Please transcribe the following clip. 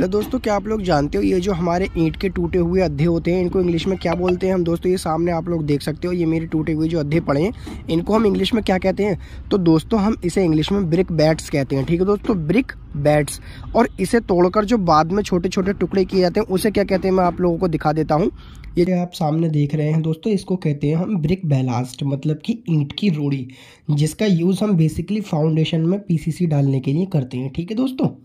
hello दोस्तों क्या आप लोग जानते हो ये जो हमारे ईंट के टूटे हुए अधे होते हैं इनको इंग्लिश में क्या बोलते हैं हम दोस्तों ये सामने आप लोग देख सकते हो ये मेरे टूटे हुए जो अधे पड़े हैं इनको हम इंग्लिश में क्या कहते हैं तो दोस्तों हम इसे इंग्लिश में ब्रिक बैट्स कहते हैं ठीक है दोस्तों ब्रिक बैट्स और इसे तोड़कर जो बाद में छोटे छोटे टुकड़े किए जाते हैं उसे क्या कहते हैं मैं आप लोगों को दिखा देता हूँ ये आप सामने देख रहे हैं दोस्तों इसको कहते हैं हम ब्रिक बैलास्ट मतलब कि ईंट की रोड़ी जिसका यूज़ हम बेसिकली फाउंडेशन में पीसीसी डालने के लिए करते हैं ठीक है दोस्तों